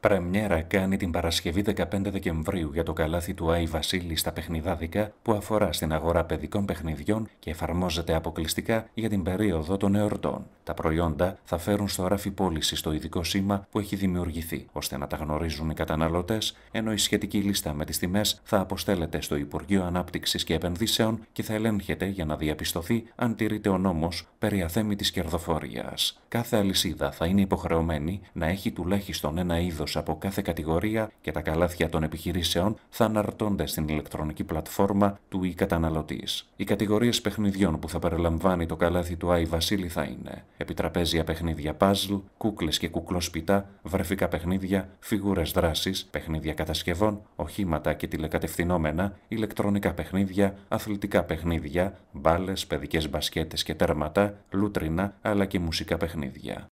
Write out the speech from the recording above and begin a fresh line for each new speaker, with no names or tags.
Πρεμιέρα κάνει την Παρασκευή 15 Δεκεμβρίου για το καλάθι του Άι Βασίλη στα παιχνιδάδικα που αφορά στην αγορά παιδικών παιχνιδιών και εφαρμόζεται αποκλειστικά για την περίοδο των εορτών. Τα προϊόντα θα φέρουν στο ράφι πώληση το ειδικό σήμα που έχει δημιουργηθεί, ώστε να τα γνωρίζουν οι καταναλωτές, ενώ η σχετική λίστα με τις τιμές θα αποστέλλεται στο Υπουργείο Ανάπτυξης και Επενδύσεων και θα ελέγχεται για να διαπιστωθεί αν τηρείται ο νόμος περί αθέμητης κερδοφορίας. Κάθε αλυσίδα θα είναι υποχρεωμένη να έχει τουλάχιστον ένα είδος από κάθε κατηγορία και τα καλάθια των επιχειρήσεων θα αναρτώνται στην ηλεκτρονική πλατφόρμα του e καταναλωτής. Οι κατηγορίες παιχνιδιών που θα περιλαμβάνει το καλάθι του Άι Βασίλη θα είναι επιτραπέζια παιχνίδια παζλ, κούκλες και κουκλόσπιτα, βρεφικά παιχνίδια, φιγούρες δράσης, παιχνίδια κατασκευών, οχήματα και τηλεκατευθυνόμενα, ηλεκτρονικά παιχνίδια, αθλητικά παιχνίδια, μπάλες, παιδικές μπασκέτες και τέρματα, λούτρινα αλλά και μουσικά παιχνίδια.